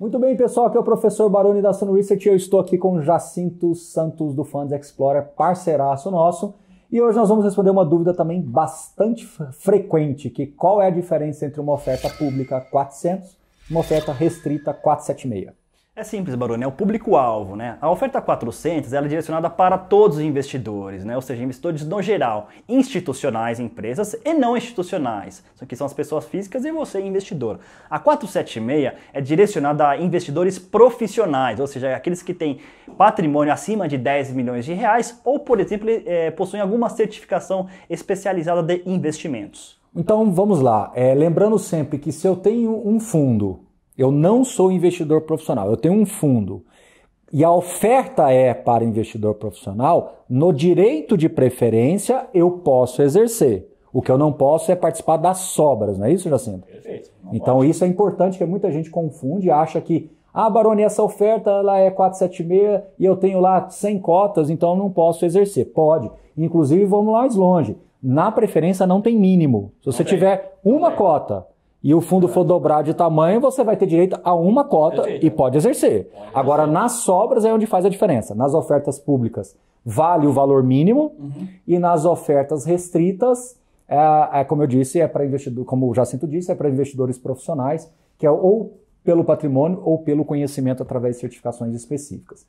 Muito bem, pessoal, aqui é o professor Baroni da Sun Research e eu estou aqui com Jacinto Santos do Funds Explorer, parceiraço nosso. E hoje nós vamos responder uma dúvida também bastante frequente, que qual é a diferença entre uma oferta pública 400 e uma oferta restrita 476. É simples, Baroni, é o público-alvo, né? A oferta 400 ela é direcionada para todos os investidores, né? Ou seja, investidores no geral, institucionais, empresas e não institucionais, que são as pessoas físicas e você, investidor. A 476 é direcionada a investidores profissionais, ou seja, aqueles que têm patrimônio acima de 10 milhões de reais ou, por exemplo, é, possuem alguma certificação especializada de investimentos. Então vamos lá. É, lembrando sempre que se eu tenho um fundo eu não sou investidor profissional, eu tenho um fundo. E a oferta é para investidor profissional, no direito de preferência eu posso exercer. O que eu não posso é participar das sobras, não é isso, Jacinto? Perfeito. Então pode. isso é importante, que muita gente confunde e acha que, ah, Baroni, essa oferta ela é 476 e eu tenho lá 100 cotas, então não posso exercer. Pode. Inclusive, vamos lá mais longe. Na preferência não tem mínimo. Se você okay. tiver uma okay. cota e o fundo for dobrar de tamanho, você vai ter direito a uma cota e pode exercer. Agora, nas sobras é onde faz a diferença. Nas ofertas públicas, vale o valor mínimo uhum. e nas ofertas restritas, é, é como eu disse, é para investidor, como o Jacinto disse, é para investidores profissionais, que é ou pelo patrimônio ou pelo conhecimento através de certificações específicas.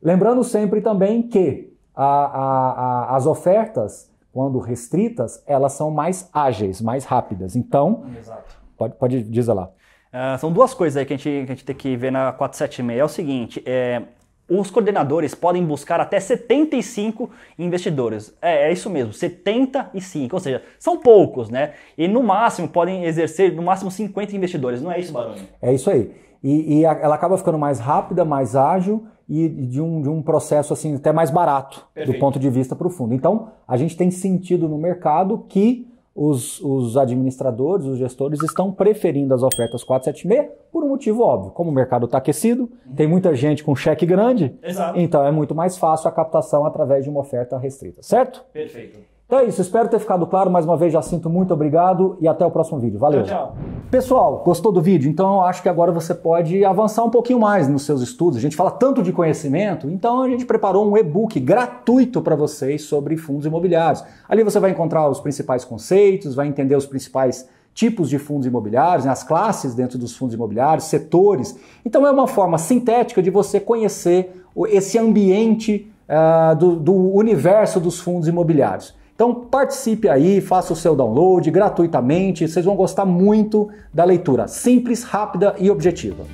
Lembrando sempre também que a, a, a, as ofertas, quando restritas, elas são mais ágeis, mais rápidas. Então, Exato. Pode, pode dizer lá. Uh, são duas coisas aí que a, gente, que a gente tem que ver na 476. É o seguinte, é, os coordenadores podem buscar até 75 investidores. É, é, isso mesmo, 75, ou seja, são poucos, né? E no máximo podem exercer no máximo 50 investidores, não é isso, Barão? É isso aí. E, e, ela acaba ficando mais rápida, mais ágil e de um, de um processo assim até mais barato Perfeito. do ponto de vista para o fundo. Então, a gente tem sentido no mercado que os, os administradores, os gestores estão preferindo as ofertas 476 por um motivo óbvio. Como o mercado está aquecido, tem muita gente com cheque grande, Exato. então é muito mais fácil a captação através de uma oferta restrita, certo? Perfeito. Então é isso, espero ter ficado claro. Mais uma vez, já sinto muito obrigado e até o próximo vídeo. Valeu. Tchau, tchau. Pessoal, gostou do vídeo? Então eu acho que agora você pode avançar um pouquinho mais nos seus estudos. A gente fala tanto de conhecimento, então a gente preparou um e-book gratuito para vocês sobre fundos imobiliários. Ali você vai encontrar os principais conceitos, vai entender os principais tipos de fundos imobiliários, né, as classes dentro dos fundos imobiliários, setores. Então é uma forma sintética de você conhecer esse ambiente uh, do, do universo dos fundos imobiliários. Então participe aí, faça o seu download gratuitamente, vocês vão gostar muito da leitura, simples, rápida e objetiva.